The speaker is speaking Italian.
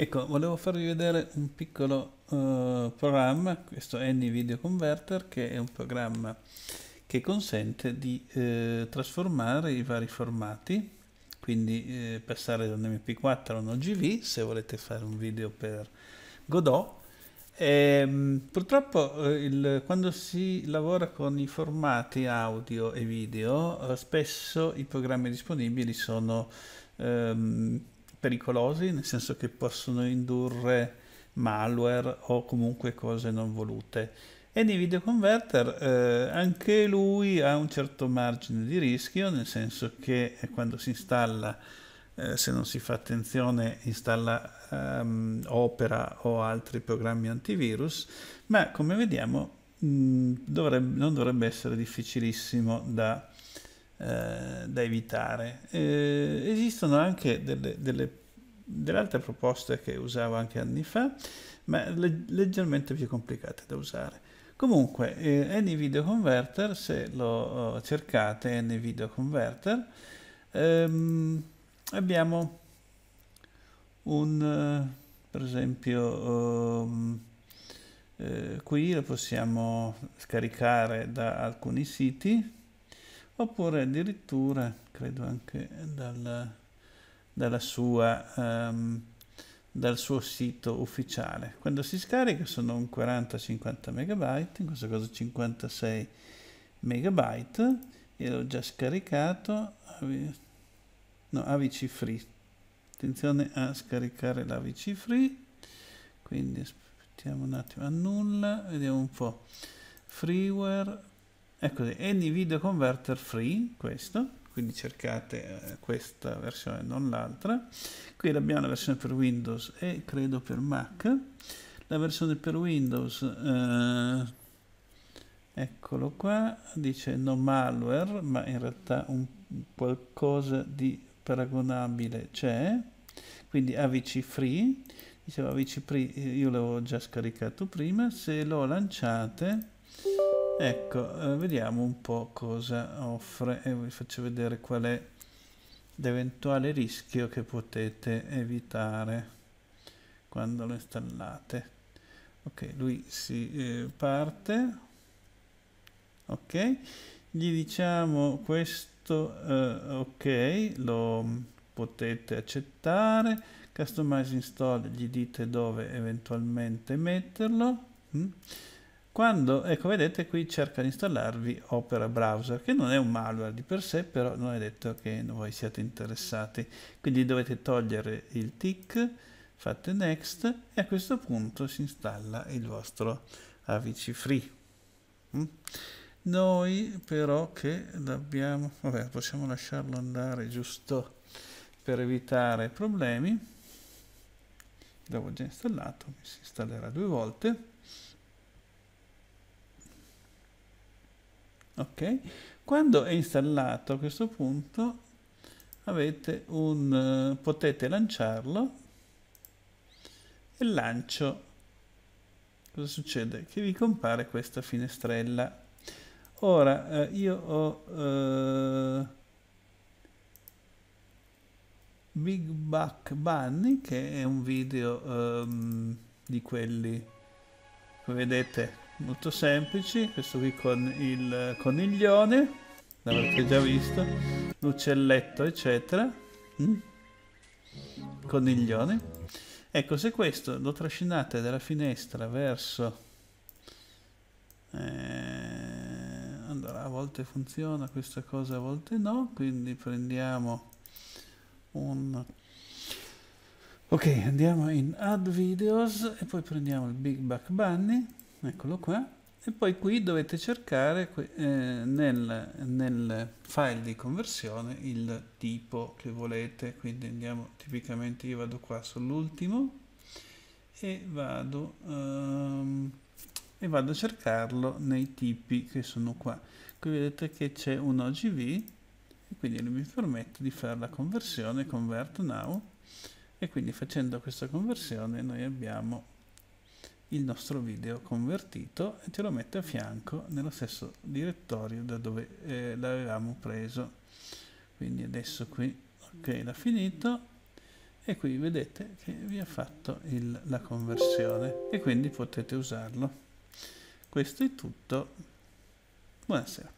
Ecco, volevo farvi vedere un piccolo uh, programma, questo Any Converter, che è un programma che consente di eh, trasformare i vari formati, quindi eh, passare da un MP4 a un OGV, se volete fare un video per Godot. E, ehm, purtroppo eh, il, quando si lavora con i formati audio e video, eh, spesso i programmi disponibili sono... Ehm, pericolosi, nel senso che possono indurre malware o comunque cose non volute. E nei videoconverter eh, anche lui ha un certo margine di rischio, nel senso che eh, quando si installa, eh, se non si fa attenzione, installa um, Opera o altri programmi antivirus, ma come vediamo mh, mm, dovrebbe, non dovrebbe essere difficilissimo da eh, da evitare. Eh, esistono anche delle, delle, delle, altre proposte che usavo anche anni fa, ma le, leggermente più complicate da usare. Comunque, eh, NVideo Converter, se lo eh, cercate, NVideo Converter, ehm, abbiamo un, eh, per esempio, um, eh, qui lo possiamo scaricare da alcuni siti, oppure addirittura, credo anche dal, sua, um, dal suo sito ufficiale. Quando si scarica sono un 40-50 MB, in questo caso 56 MB, io l'ho già scaricato, no, AVC Free, attenzione a scaricare l'AVC Free, quindi aspettiamo un attimo, annulla, vediamo un po', freeware, Eccoli, Any Video Converter Free, questo, quindi cercate eh, questa versione, non l'altra. Qui abbiamo la versione per Windows e credo per Mac. La versione per Windows, eh, eccolo qua, dice no malware, ma in realtà un qualcosa di paragonabile c'è, quindi AVC Free. Dicevo AVC Free, eh, io l'avevo già scaricato prima, se lo lanciate ecco eh, vediamo un po cosa offre e vi faccio vedere qual è l'eventuale rischio che potete evitare quando lo installate ok lui si eh, parte ok gli diciamo questo eh, ok lo potete accettare customize install gli dite dove eventualmente metterlo mm. Quando, ecco vedete qui cerca di installarvi Opera Browser, che non è un malware di per sé, però non è detto che voi siate interessati. Quindi dovete togliere il tick, fate Next e a questo punto si installa il vostro AVC Free. Mm? Noi però che l'abbiamo, vabbè possiamo lasciarlo andare giusto per evitare problemi, l'avevo già installato, mi si installerà due volte ok quando è installato a questo punto un, eh, potete lanciarlo e lancio cosa succede che vi compare questa finestrella ora uh, io ho uh, Big Buck Bunny che è un video um, di quelli come vedete molto semplici questo qui con il coniglione l'avete già visto l'uccelletto eccetera mm? coniglione ecco se questo lo trascinate dalla finestra verso eh, allora a volte funziona questa cosa a volte no quindi prendiamo un ok andiamo in add videos e poi prendiamo il big back bunny eccolo qua, e poi qui dovete cercare eh, nel, nel, file di conversione il tipo che volete, quindi andiamo, tipicamente io vado qua sull'ultimo e vado, um, e vado a cercarlo nei tipi che sono qua. Qui vedete che c'è un OGV e quindi mi permette di fare la conversione, convert now, e quindi facendo questa conversione noi abbiamo il nostro video convertito e te lo mette a fianco nello stesso direttorio da dove eh, l'avevamo preso quindi adesso qui ok l'ha finito e qui vedete che vi ha fatto il, la conversione e quindi potete usarlo questo è tutto buonasera